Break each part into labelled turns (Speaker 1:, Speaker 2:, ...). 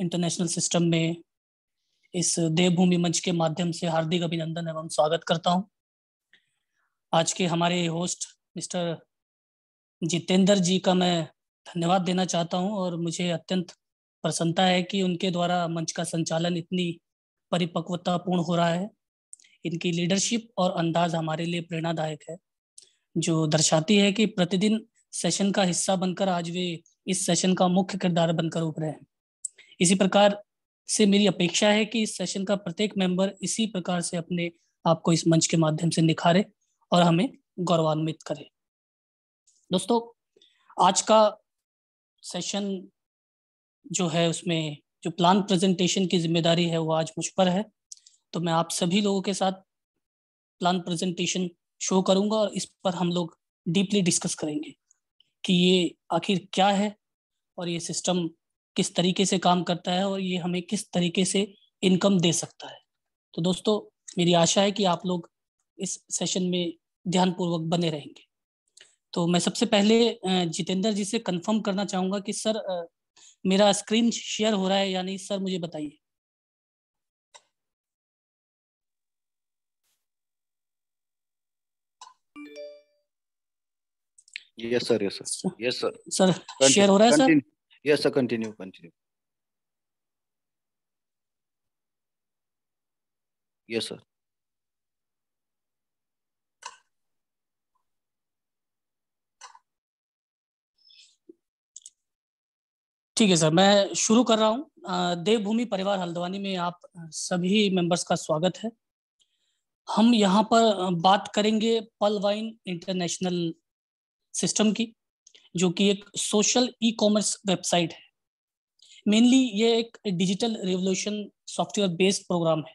Speaker 1: International system में इस देवभूमि मंच के माध्यम से हार्दिक अभिनंदन एवं स्वागत करता हूं आज के हमारे होस्ट मिस्टर जितेंद्र जी का मैं धन्यवाद देना चाहता हूं और मुझे अत्यंत प्रसन्नता है कि उनके द्वारा मंच का संचालन इतनी परिपक्वतापूर्ण हो रहा है इनकी लीडरशिप और अंदाज हमारे लिए प्रेरणादायक है जो दर्शाती है कि प्रतिदिन सेशन का हिस्सा बनकर आज वे इस सेशन का मुख्य किरदार बनकर उभरे हैं इसी प्रकार से मेरी अपेक्षा है कि इस सेशन का प्रत्येक मेंबर इसी प्रकार से अपने आप को इस मंच के माध्यम से निखारे और हमें गौरवान्वित करे दोस्तों आज का सेशन जो है उसमें जो प्लान प्रेजेंटेशन की जिम्मेदारी है वो आज मुझ पर है तो मैं आप सभी लोगों के साथ प्लान प्रेजेंटेशन शो करूंगा और इस पर हम लोग डीपली डिस्कस करेंगे कि ये आखिर क्या है और ये सिस्टम किस तरीके से काम करता है और ये हमें किस तरीके से इनकम दे सकता है तो दोस्तों मेरी आशा है कि आप लोग इस सेशन में ध्यानपूर्वक बने रहेंगे तो मैं सबसे पहले जितेंद्र जी से कंफर्म करना चाहूंगा कि सर मेरा स्क्रीन शेयर हो रहा है या नहीं सर मुझे बताइए yes sir yes sir yes sir sir share हो रहा है sir Yes, sir. Continue. Continue. Yes, sir. ठीक है सर मैं शुरू कर रहा हूँ देवभूमि परिवार हल्द्वानी में आप सभी मेंबर्स का स्वागत है हम यहाँ पर बात करेंगे पल वाइन इंटरनेशनल सिस्टम की जो कि एक सोशल ई कॉमर्स वेबसाइट है मेनली ये एक digital revolution software based program है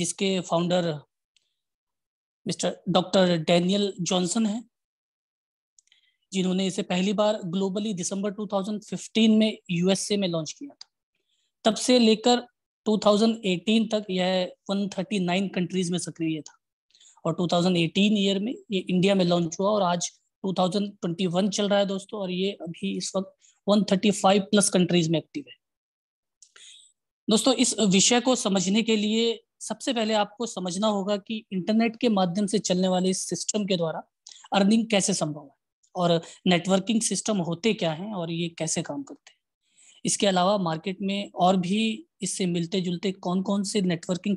Speaker 1: जिसके founder mister doctor Daniel Johnson हैं जिन्होंने इसे पहली बार ग्लोबली दिसंबर 2015 में यूएसए में लॉन्च किया था तब से लेकर 2018 तक यह 139 कंट्रीज में सक्रिय था और 2018 ईयर में ये इंडिया में लॉन्च हुआ और आज 2021 चल रहा है दोस्तों और ये अभी इस वक्त 135 प्लस कंट्रीज में एक्टिव है दोस्तों इस विषय को समझने के लिए सबसे पहले आपको समझना होगा कि इंटरनेट के माध्यम से चलने वाले इस सिस्टम के द्वारा अर्निंग कैसे संभव है और नेटवर्किंग सिस्टम होते क्या हैं और ये कैसे काम करते हैं इसके अलावा मार्केट में और भी इससे मिलते जुलते कौन कौन से नेटवर्किंग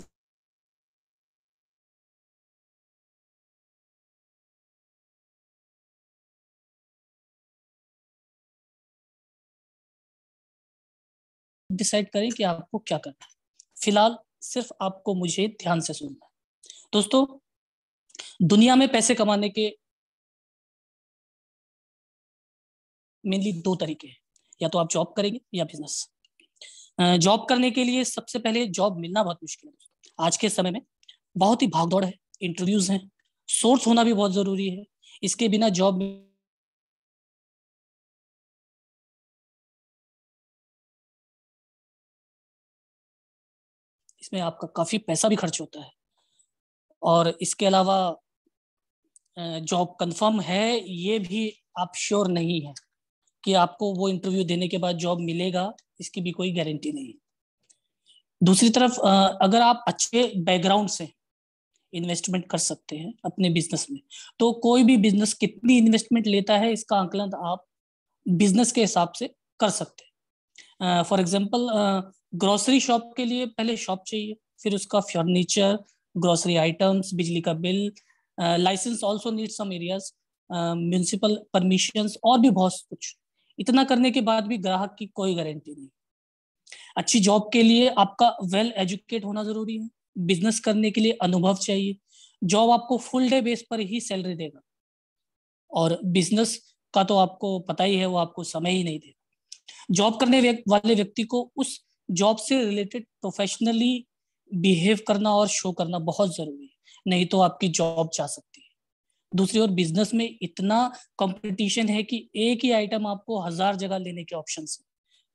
Speaker 1: डिसाइड करें कि आपको क्या करना है फिलहाल सिर्फ आपको मुझे ध्यान से सुनना है दोस्तों दुनिया में पैसे कमाने के मेनली दो तरीके हैं या तो आप जॉब करेंगे या बिजनेस जॉब करने के लिए सबसे पहले जॉब मिलना बहुत मुश्किल है आज के समय में बहुत ही भागदौड़ है इंटरव्यूज हैं सोर्स होना भी बहुत जरूरी है इसके बिना जॉब इसमें आपका काफ़ी पैसा भी खर्च होता है और इसके अलावा जॉब कंफर्म है ये भी आप श्योर नहीं है कि आपको वो इंटरव्यू देने के बाद जॉब मिलेगा इसकी भी कोई गारंटी नहीं दूसरी तरफ अगर आप अच्छे बैकग्राउंड से इन्वेस्टमेंट कर सकते हैं अपने बिजनेस में तो कोई भी बिजनेस कितनी इन्वेस्टमेंट लेता है इसका आंकलन आप बिजनेस के हिसाब से कर सकते हैं फॉर एग्जाम्पल ग्रोसरी शॉप के लिए पहले शॉप चाहिए फिर उसका फर्नीचर ग्रोसरी आइटम्स बिजली का bill licence also need some areas municipal permission और भी बहुत कुछ इतना करने के बाद भी ग्राहक की कोई गारंटी नहीं अच्छी जॉब के लिए आपका वेल well एजुकेट होना जरूरी है बिजनेस करने के लिए अनुभव चाहिए जॉब आपको फुल डे बेस पर ही सैलरी देगा और बिजनेस का तो आपको पता ही है वो आपको समय ही नहीं देगा जॉब करने वाले व्यक्ति को उस जॉब से रिलेटेड प्रोफेशनली बिहेव करना और शो करना बहुत जरूरी है नहीं तो आपकी जॉब जा सकती है दूसरी ओर बिजनेस में इतना कंपटीशन है कि एक ही आइटम आपको हजार जगह लेने के ऑप्शन है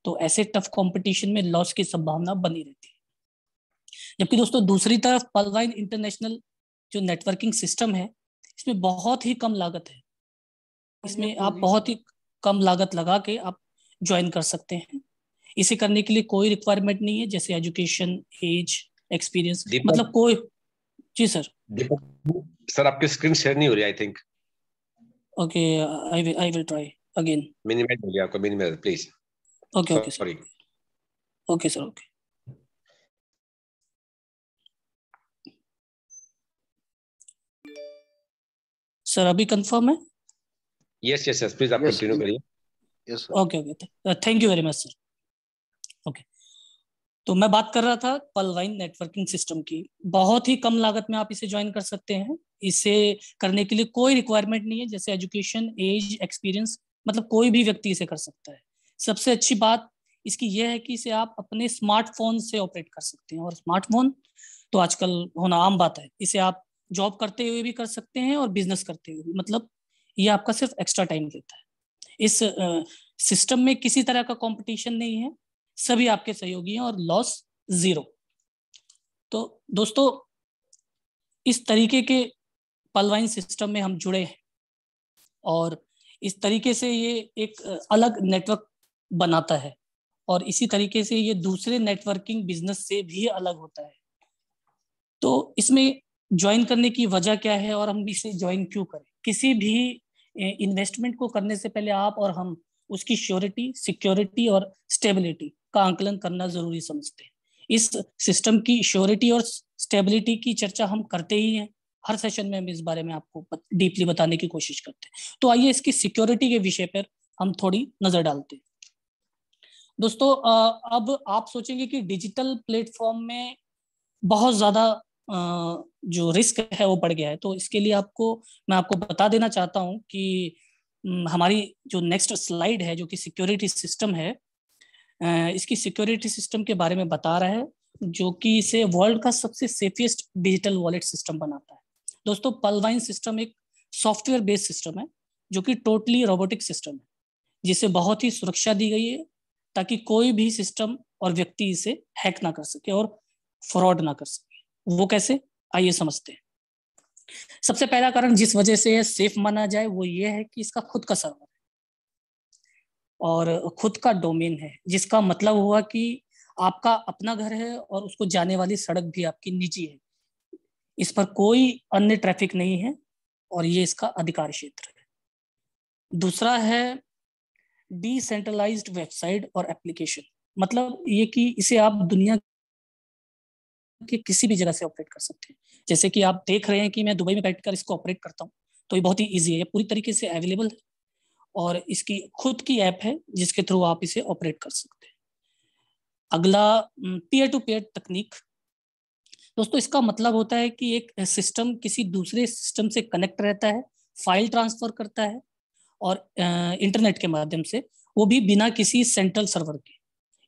Speaker 1: तो ऐसे टफ कंपटीशन में लॉस की संभावना बनी रहती है जबकि दोस्तों दूसरी तरफ पलवाइन इंटरनेशनल जो नेटवर्किंग सिस्टम है इसमें बहुत ही कम लागत है इसमें आप बहुत ही कम लागत लगा के आप ज्वाइन कर सकते हैं इसे करने के लिए कोई रिक्वायरमेंट नहीं है जैसे एजुकेशन एज एक्सपीरियंस मतलब कोई जी सर सर आपकी स्क्रीन शेयर नहीं हो रही I think okay I will I will try again minimise हो गया आपका minimise please okay okay sorry okay sir okay sir अभी कंफर्म है यस यस यस प्लीज आप कंटिन्यू करिए yes okay okay thank you very much sir तो मैं बात कर रहा था पलवाइन नेटवर्किंग सिस्टम की बहुत ही कम लागत में आप इसे ज्वाइन कर सकते हैं इसे करने के लिए कोई रिक्वायरमेंट नहीं है जैसे एजुकेशन एज एक्सपीरियंस मतलब कोई भी व्यक्ति इसे कर सकता है सबसे अच्छी बात इसकी यह है कि इसे आप अपने स्मार्टफोन से ऑपरेट कर सकते हैं और स्मार्टफोन तो आजकल होना आम बात है इसे आप जॉब करते हुए भी कर सकते हैं और बिजनेस करते हुए भी मतलब ये आपका सिर्फ एक्स्ट्रा टाइम देता है इस सिस्टम में किसी तरह का कंपटीशन नहीं है सभी आपके सहयोगी हैं और लॉस जीरो तो दोस्तों इस तरीके के पलवाइन सिस्टम में हम जुड़े हैं और इस तरीके से ये एक अलग नेटवर्क बनाता है और इसी तरीके से ये दूसरे नेटवर्किंग बिजनेस से भी अलग होता है तो इसमें ज्वाइन करने की वजह क्या है और हम इसे ज्वाइन क्यों करें किसी भी इन्वेस्टमेंट को करने से पहले आप और हम उसकी श्योरिटी सिक्योरिटी और स्टेबिलिटी का आंकलन करना जरूरी समझते हैं इस सिस्टम की श्योरिटी और स्टेबिलिटी की चर्चा हम करते ही हैं हर सेशन में हम इस बारे में आपको डीपली बताने की कोशिश करते हैं तो आइए इसकी सिक्योरिटी के विषय पर हम थोड़ी नजर डालते हैं दोस्तों अब आप सोचेंगे कि डिजिटल प्लेटफॉर्म में बहुत ज्यादा जो रिस्क है वो बढ़ गया है तो इसके लिए आपको मैं आपको बता देना चाहता हूँ कि हमारी जो नेक्स्ट स्लाइड है जो कि सिक्योरिटी सिस्टम है इसकी सिक्योरिटी सिस्टम के बारे में बता रहा है जो कि इसे वर्ल्ड का सबसे सेफेस्ट डिजिटल वॉलेट सिस्टम बनाता है दोस्तों पलवाइन सिस्टम एक सॉफ्टवेयर बेस्ड सिस्टम है जो कि टोटली रोबोटिक सिस्टम है जिसे बहुत ही सुरक्षा दी गई है ताकि कोई भी सिस्टम और व्यक्ति इसे हैक ना कर सके और फ्रॉड ना कर सके वो कैसे आइए समझते हैं सबसे पहला कारण जिस वजह से यह सेफ माना जाए वो ये है कि इसका खुद का सर्वर और खुद का डोमेन है जिसका मतलब हुआ कि आपका अपना घर है और उसको जाने वाली सड़क भी आपकी निजी है इस पर कोई अन्य ट्रैफिक नहीं है और ये इसका अधिकार क्षेत्र है दूसरा है डिसेंट्रलाइज्ड वेबसाइट और एप्लीकेशन मतलब ये कि इसे आप दुनिया के किसी भी जगह से ऑपरेट कर सकते हैं जैसे कि आप देख रहे हैं कि मैं दुबई में बैठकर इसको ऑपरेट करता हूँ तो ये बहुत ही ईजी है पूरी तरीके से अवेलेबल है और इसकी खुद की ऐप है जिसके थ्रू आप इसे ऑपरेट कर सकते हैं अगला पीयर टू पीयर तकनीक दोस्तों इसका मतलब होता है कि एक सिस्टम किसी दूसरे सिस्टम से कनेक्ट रहता है फाइल ट्रांसफर करता है और इंटरनेट के माध्यम से वो भी बिना किसी सेंट्रल सर्वर के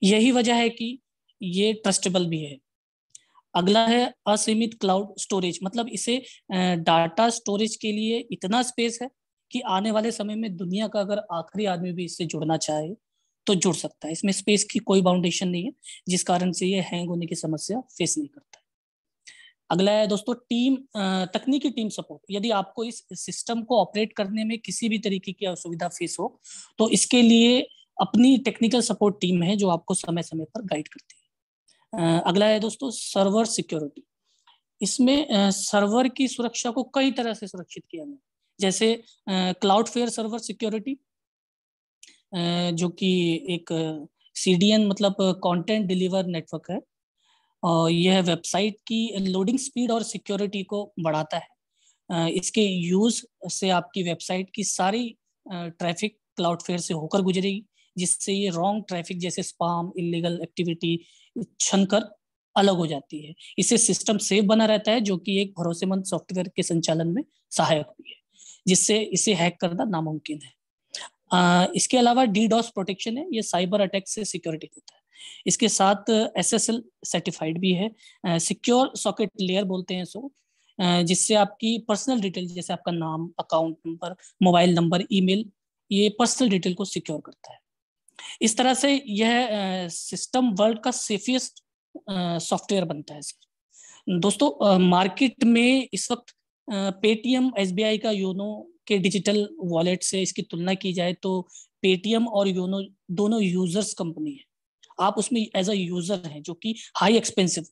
Speaker 1: यही वजह है कि ये ट्रस्टेबल भी है अगला है असीमित क्लाउड स्टोरेज मतलब इसे डाटा स्टोरेज के लिए इतना स्पेस है कि आने वाले समय में दुनिया का अगर आखिरी आदमी भी इससे जुड़ना चाहे तो जुड़ सकता है इसमें स्पेस की कोई बाउंडेशन नहीं है जिस कारण से ये हैंग होने की समस्या फेस नहीं करता है अगला है दोस्तों टीम तकनीकी टीम सपोर्ट यदि आपको इस सिस्टम को ऑपरेट करने में किसी भी तरीके की असुविधा फेस हो तो इसके लिए अपनी टेक्निकल सपोर्ट टीम है जो आपको समय समय पर गाइड करती है अगला है दोस्तों सर्वर सिक्योरिटी इसमें सर्वर की सुरक्षा को कई तरह से सुरक्षित किया गया जैसे क्लाउड फेयर सर्वर सिक्योरिटी जो कि एक सी मतलब कंटेंट डिलीवर नेटवर्क है और यह वेबसाइट की लोडिंग स्पीड और सिक्योरिटी को बढ़ाता है इसके यूज से आपकी वेबसाइट की सारी ट्रैफिक क्लाउड फेयर से होकर गुजरेगी जिससे ये रॉन्ग ट्रैफिक जैसे स्पाम इलीगल एक्टिविटी छन कर अलग हो जाती है इससे सिस्टम सेफ बना रहता है जो कि एक भरोसेमंद सॉफ्टवेयर के संचालन में सहायक भी है जिससे इसे हैक करना नामुमकिन है आ, इसके अलावा डी डॉस प्रोटेक्शन है ये साइबर अटैक से सिक्योरिटी देता है इसके साथ एस एस एल सर्टिफाइड भी है सिक्योर सॉकेट लेयर बोलते हैं सो जिससे आपकी पर्सनल डिटेल जैसे आपका नाम account number mobile number email ये पर्सनल डिटेल को सिक्योर करता है इस तरह से यह सिस्टम वर्ल्ड का सेफेस्ट सॉफ्टवेयर बनता है सर दोस्तों मार्केट में इस वक्त पेटीएम आई का योनो के डिजिटल वॉलेट से इसकी तुलना की जाए तो पेटीएम और योनो दोनों यूजर्स कंपनी है आप उसमें एज अ यूजर हैं जो कि हाई एक्सपेंसिव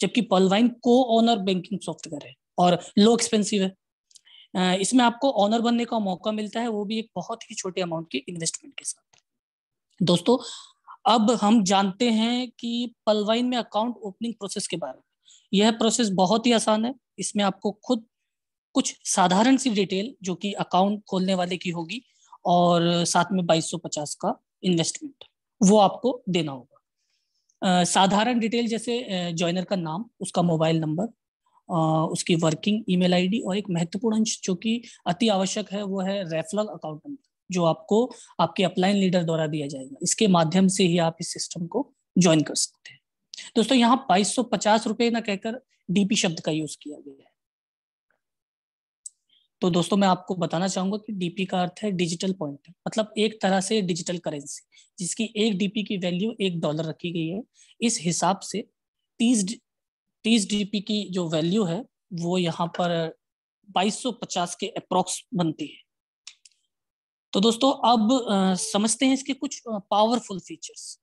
Speaker 1: जबकि पलवाइन को ऑनर बैंकिंग सॉफ्टवेयर है और लो एक्सपेंसिव है इसमें आपको ऑनर बनने का मौका मिलता है वो भी एक बहुत ही छोटे अमाउंट के इन्वेस्टमेंट के साथ दोस्तों अब हम जानते हैं कि पलवाइन में अकाउंट ओपनिंग प्रोसेस के बारे में यह प्रोसेस बहुत ही आसान है इसमें आपको खुद कुछ साधारण सी डिटेल जो कि अकाउंट खोलने वाले की होगी और साथ में 2250 का इन्वेस्टमेंट वो आपको देना होगा साधारण डिटेल जैसे ज्वाइनर का नाम उसका मोबाइल नंबर उसकी वर्किंग ईमेल आईडी और एक महत्वपूर्ण अंश जो कि अति आवश्यक है वो है रेफरल अकाउंट नंबर जो आपको आपके अपलाइन लीडर द्वारा दिया जाएगा इसके माध्यम से ही आप इस सिस्टम को ज्वाइन कर सकते हैं दोस्तों यहाँ बाईस सौ पचास ना कहकर डीपी शब्द का यूज किया गया है तो दोस्तों मैं आपको बताना चाहूंगा कि डीपी का अर्थ है डिजिटल पॉइंट मतलब एक तरह से डिजिटल करेंसी जिसकी एक डीपी की वैल्यू एक डॉलर रखी गई है इस हिसाब से तीस तीस डीपी की जो वैल्यू है वो यहाँ पर 2250 के अप्रोक्स बनती है तो दोस्तों अब आ, समझते हैं इसके कुछ पावरफुल फीचर्स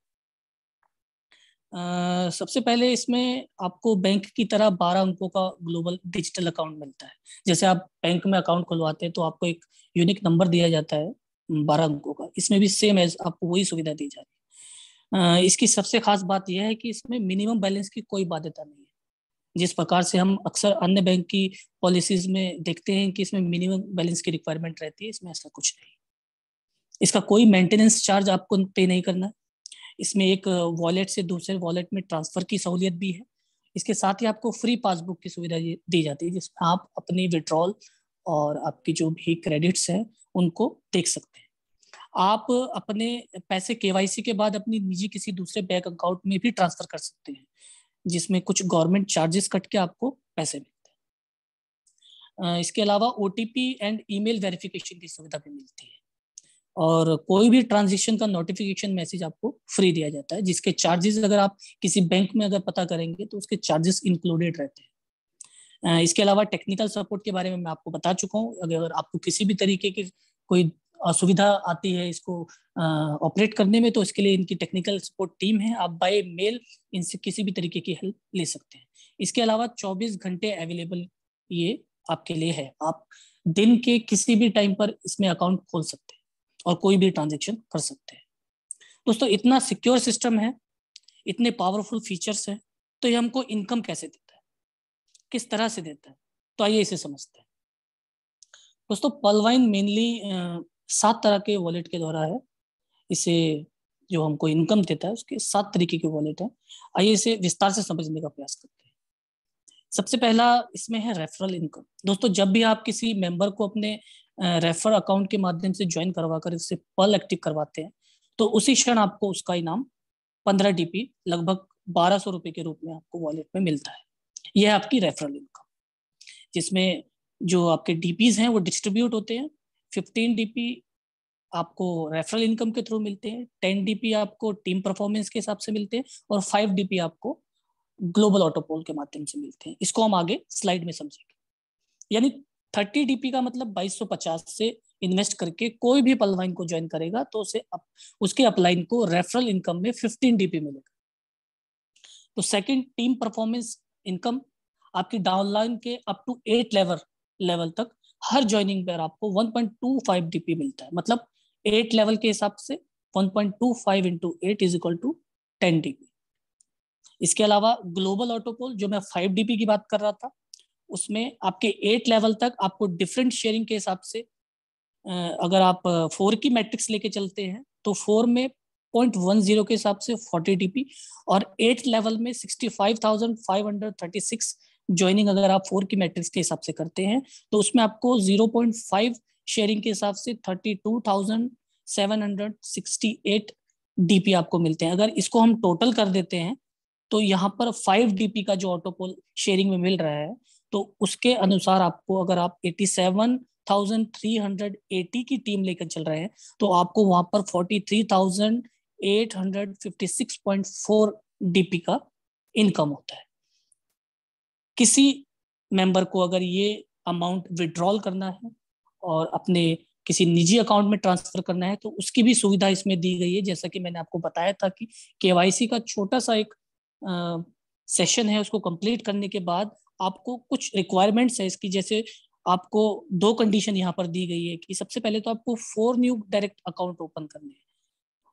Speaker 1: सबसे पहले इसमें आपको बैंक की तरह बारह अंकों का ग्लोबल डिजिटल अकाउंट मिलता है जैसे आप बैंक में अकाउंट खुलवाते हैं तो आपको एक यूनिक नंबर दिया जाता है बारह अंकों का इसमें भी सेम एज आपको वही सुविधा दी जा रही है इसकी सबसे खास बात यह है कि इसमें मिनिमम बैलेंस की कोई बाध्यता नहीं है जिस प्रकार से हम अक्सर अन्य बैंक की पॉलिसीज में देखते हैं कि इसमें मिनिमम बैलेंस की रिक्वायरमेंट रहती है इसमें ऐसा कुछ नहीं इसका कोई मेंटेनेंस चार्ज आपको पे नहीं करना है इसमें एक वॉलेट से दूसरे वॉलेट में ट्रांसफर की सहूलियत भी है इसके साथ ही आपको फ्री पासबुक की सुविधा दी जाती है जिसमें आप अपनी विड्रॉल और आपकी जो भी क्रेडिट्स हैं उनको देख सकते हैं आप अपने पैसे केवाईसी के बाद अपनी निजी किसी दूसरे बैंक अकाउंट में भी ट्रांसफर कर सकते हैं जिसमें कुछ गवर्नमेंट चार्जेस कट के आपको पैसे मिलते हैं इसके अलावा ओ एंड ईमेल वेरिफिकेशन की सुविधा भी मिलती है और कोई भी ट्रांजेक्शन का नोटिफिकेशन मैसेज आपको फ्री दिया जाता है जिसके चार्जेस अगर आप किसी बैंक में अगर पता करेंगे तो उसके चार्जेस इंक्लूडेड रहते हैं इसके अलावा टेक्निकल सपोर्ट के बारे में मैं आपको बता चुका हूँ अगर आपको किसी भी तरीके की कोई असुविधा आती है इसको ऑपरेट करने में तो इसके लिए इनकी टेक्निकल सपोर्ट टीम है आप बाय मेल इनसे किसी भी तरीके की हेल्प ले सकते हैं इसके अलावा 24 घंटे अवेलेबल ये आपके लिए है आप दिन के किसी भी टाइम पर इसमें अकाउंट खोल सकते हैं और कोई भी ट्रांजेक्शन कर सकते हैं दोस्तों इतना सिक्योर सिस्टम है इतने पावरफुल फीचर्स हैं तो ये हमको इनकम कैसे देता है किस तरह से देता है तो आइए इसे समझते हैं दोस्तों पलवाइन मेनली सात तरह के वॉलेट के द्वारा है इसे जो हमको इनकम देता है उसके सात तरीके के वॉलेट है आइए इसे विस्तार से समझने का प्रयास करते हैं सबसे पहला इसमें है रेफरल इनकम दोस्तों जब भी आप किसी मेंबर को अपने रेफर अकाउंट के माध्यम से ज्वाइन करवा कर इससे पल एक्टिव करवाते हैं तो उसी क्षण आपको उसका इनाम पंद्रह डीपी लगभग बारह सौ के रूप में आपको वॉलेट में मिलता है यह आपकी रेफरल इनकम जिसमें जो आपके डीपीज हैं वो डिस्ट्रीब्यूट होते हैं फिफ्टीन डीपी आपको रेफरल इनकम के थ्रू मिलते हैं टेन डीपी आपको टीम परफॉर्मेंस के हिसाब से मिलते हैं और फाइव डीपी आपको ग्लोबल ऑटोपोल के माध्यम से मिलते हैं इसको हम आगे स्लाइड में समझेंगे यानी थर्टी डीपी का मतलब बाईस सौ पचास से इन्वेस्ट करके कोई भी पलवाइन को ज्वाइन करेगा तो उसे अप, उसके अपलाइन को रेफरल इनकम में फिफ्टीन डीपी मिलेगा तो सेकंड टीम परफॉर्मेंस इनकम आपकी डाउनलाइन के up to eight level level तक हर ज्वाइनिंग पर आपको 1.25 डीपी मिलता है मतलब एट लेवल के हिसाब से 1.25 point two five into eight is equal to ten DP इसके अलावा ग्लोबल ऑटोपोल जो मैं फाइव डीपी की बात कर रहा था उसमें आपके एट लेवल तक आपको डिफरेंट शेयरिंग के हिसाब से अगर आप फोर की मैट्रिक्स लेके चलते हैं तो फोर में पॉइंट वन जीरो के हिसाब से फोर्टी डीपी और एट लेवल में sixty five thousand five hundred thirty six joining अगर आप फोर की मैट्रिक्स के हिसाब से करते हैं तो उसमें आपको जीरो पॉइंट फाइव शेयरिंग के हिसाब से thirty two thousand seven hundred sixty eight DP आपको मिलते हैं अगर इसको हम टोटल कर देते हैं तो यहाँ पर फाइव डीपी का जो ऑटोपोल शेयरिंग में मिल रहा है तो उसके अनुसार आपको अगर आप 87,380 की टीम लेकर चल रहे हैं तो आपको वहां पर 43,856.4 डीपी का इनकम होता है किसी मेंबर को अगर ये अमाउंट विड्रॉल करना है और अपने किसी निजी अकाउंट में ट्रांसफर करना है तो उसकी भी सुविधा इसमें दी गई है जैसा कि मैंने आपको बताया था कि केवाईसी का छोटा सा एक आ, सेशन है उसको कंप्लीट करने के बाद आपको कुछ रिक्वायरमेंट्स है इसकी जैसे आपको दो कंडीशन यहाँ पर दी गई है कि सबसे पहले तो आपको four new direct account open करने हैं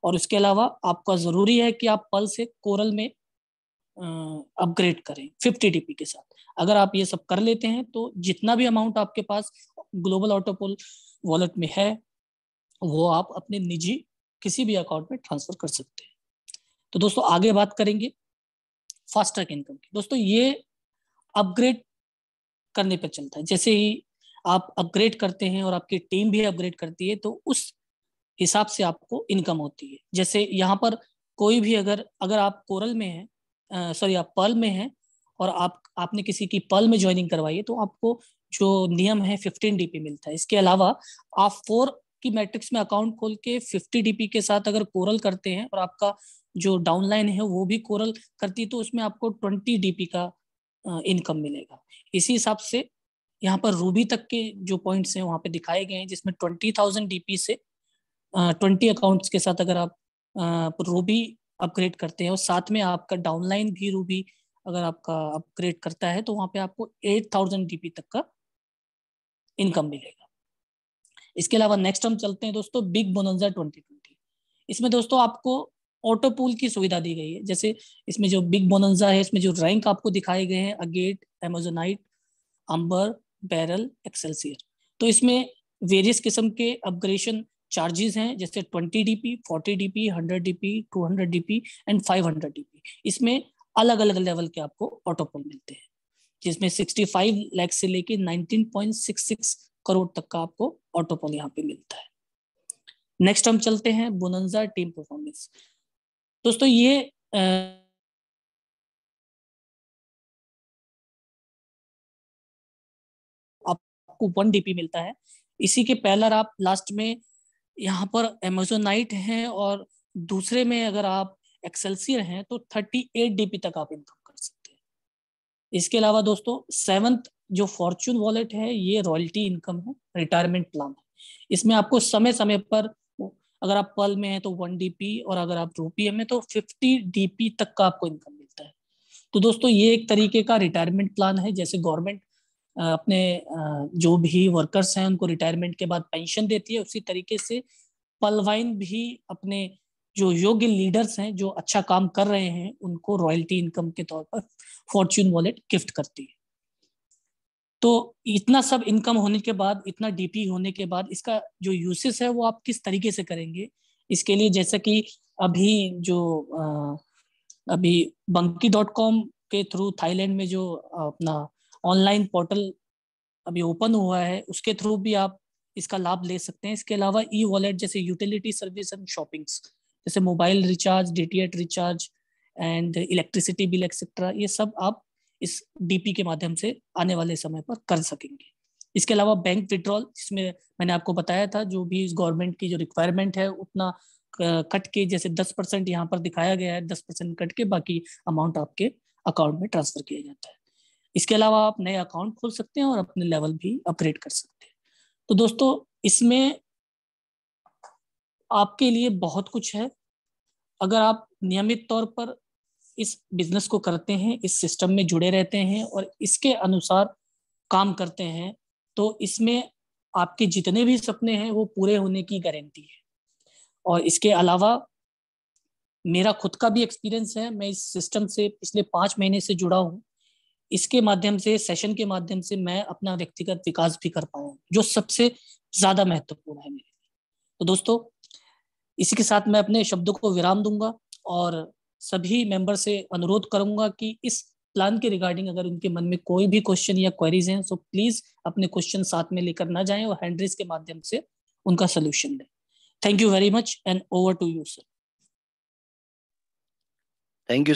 Speaker 1: और उसके अलावा आपका ज़रूरी है कि आप पल से कोरल में अपग्रेड करें फिफ्टी डीपी के साथ अगर आप ये सब कर लेते हैं तो जितना भी अमाउंट आपके पास ग्लोबल ऑटोपोल वॉलेट में है वो आप अपने निजी किसी भी अकाउंट में ट्रांसफर कर सकते हैं तो दोस्तों आगे बात करेंगे फास्ट ट्रैक इनकम की दोस्तों ये अपग्रेड करने पर चलता है जैसे ही आप अपग्रेड करते हैं और आपकी टीम भी अपग्रेड करती है तो उस हिसाब से आपको इनकम होती है जैसे यहाँ पर कोई भी अगर अगर आप कोरल में हैं सॉरी आप पर्ल में हैं और आप आपने किसी की पर्ल में ज्वाइनिंग करवाई है तो आपको जो नियम है फिफ्टीन डीपी मिलता है इसके अलावा आप फोर की मैट्रिक्स में अकाउंट खोल के फिफ्टी डीपी के साथ अगर कोरल करते हैं और आपका जो डाउनलाइन है वो भी कोरल करती है तो उसमें आपको ट्वेंटी डीपी का इनकम मिलेगा इसी हिसाब से यहाँ पर रूबी तक के जो पॉइंट्स हैं वहाँ पे दिखाए गए हैं जिसमें ट्वेंटी थाउजेंड डी से ट्वेंटी अकाउंट्स के साथ अगर आप रूबी अपग्रेड करते हैं और साथ में आपका डाउनलाइन भी रूबी अगर आपका अपग्रेड करता है तो वहाँ पे आपको एट थाउजेंड डी तक का इनकम मिलेगा इसके अलावा नेक्स्ट हम चलते हैं दोस्तों बिग बोनजा ट्वेंटी ट्वेंटी इसमें दोस्तों आपको ऑटो पूल की सुविधा दी गई है जैसे इसमें जो बिग बोनजा है इसमें जो रैंक आपको दिखाए गए हैं agate amazonite amber beryl excelsior तो इसमें वेरियस किस्म के अपग्रेशन चार्जेस हैं जैसे 20 DP 40 DP 100 DP 200 DP and 500 DP इसमें अलग अलग लेवल के आपको ऑटो पोल मिलते हैं जिसमें 65 लाख से लेके 19.66 करोड़ तक का आपको ऑटो पोल यहाँ पे मिलता है नेक्स्ट हम चलते हैं बोनजा टीम परफॉर्मेंस दोस्तों ये आ, कूपन डीपी मिलता है इसी के पैलर आप लास्ट में यहाँ पर एमेजोन नाइट है और दूसरे में अगर आप एक्सेलसियर हैं तो 38 डीपी तक आप इनकम कर सकते हैं इसके अलावा दोस्तों सेवंथ जो फॉर्चून वॉलेट है ये रॉयल्टी इनकम है रिटायरमेंट प्लान है इसमें आपको समय समय पर अगर आप पल में है तो वन डी और अगर आप रूपीएम में तो फिफ्टी डी तक का आपको इनकम मिलता है तो दोस्तों ये एक तरीके का रिटायरमेंट प्लान है जैसे गवर्नमेंट अपने जो भी वर्कर्स हैं उनको रिटायरमेंट के बाद पेंशन देती है उसी तरीके से पलवाइन भी अपने जो योग्य लीडर्स हैं जो अच्छा काम कर रहे हैं उनको रॉयल्टी इनकम के तौर पर फॉर्च्यून वॉलेट गिफ्ट करती है तो इतना सब इनकम होने के बाद इतना डीपी होने के बाद इसका जो यूसेस है वो आप किस तरीके से करेंगे इसके लिए जैसा कि अभी जो अभी बंकी डॉट कॉम के थ्रू थाईलैंड में जो अपना ऑनलाइन पोर्टल अभी ओपन हुआ है उसके थ्रू भी आप इसका लाभ ले सकते हैं इसके अलावा ई वॉलेट जैसे यूटिलिटी सर्विस एंड शॉपिंग्स जैसे mobile recharge D recharge and electricity bill etcetera ये सब आप इस डीपी के माध्यम से आने वाले समय पर कर सकेंगे इसके अलावा बैंक विड्रॉल जिसमें मैंने आपको बताया था जो भी गवर्नमेंट की जो रिक्वायरमेंट है उतना कट के जैसे दस परसेंट यहाँ पर दिखाया गया है दस परसेंट कट के बाकी अमाउंट आपके अकाउंट में ट्रांसफर किया जाता है इसके अलावा आप नए अकाउंट खोल सकते हैं और अपने लेवल भी अपग्रेड कर सकते हैं तो दोस्तों इसमें आपके लिए बहुत कुछ है अगर आप नियमित तौर पर इस बिजनेस को करते हैं इस सिस्टम में जुड़े रहते हैं और इसके अनुसार काम करते हैं तो इसमें आपके जितने भी सपने हैं वो पूरे होने की गारंटी है और इसके अलावा मेरा खुद का भी एक्सपीरियंस है मैं इस सिस्टम से पिछले पाँच महीने से जुड़ा हूँ इसके माध्यम से सेशन के माध्यम से मैं अपना व्यक्तिगत विकास भी कर पाया जो सबसे ज्यादा महत्वपूर्ण है मेरे लिए तो दोस्तों इसी के साथ मैं अपने शब्दों को विराम दूंगा और सभी मेंबर से अनुरोध करूंगा कि इस प्लान के रिगार्डिंग अगर उनके मन में कोई भी क्वेश्चन या क्वेरीज हैं तो प्लीज अपने क्वेश्चन साथ में लेकर ना जाएं और हैंड्रेस के माध्यम से उनका सोल्यूशन दें thank you very much and over to you sir thank you